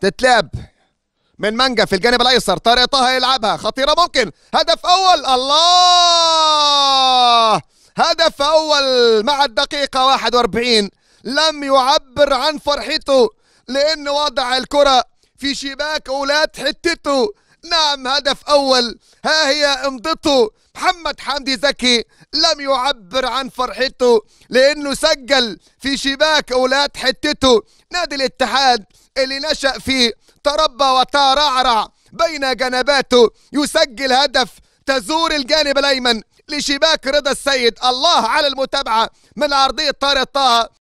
تتلعب من مانجا في الجانب الايسر طارق طه يلعبها خطيره ممكن هدف اول الله هدف اول مع الدقيقه 41 لم يعبر عن فرحته لان وضع الكره في شباك اولاد حتته نعم هدف أول ها هي امضته محمد حمدي زكي لم يعبر عن فرحته لأنه سجل في شباك أولاد حتته نادي الاتحاد اللي نشأ فيه تربى وترعرع بين جنباته يسجل هدف تزور الجانب الأيمن لشباك رضا السيد الله على المتابعة من عرضية طارق طه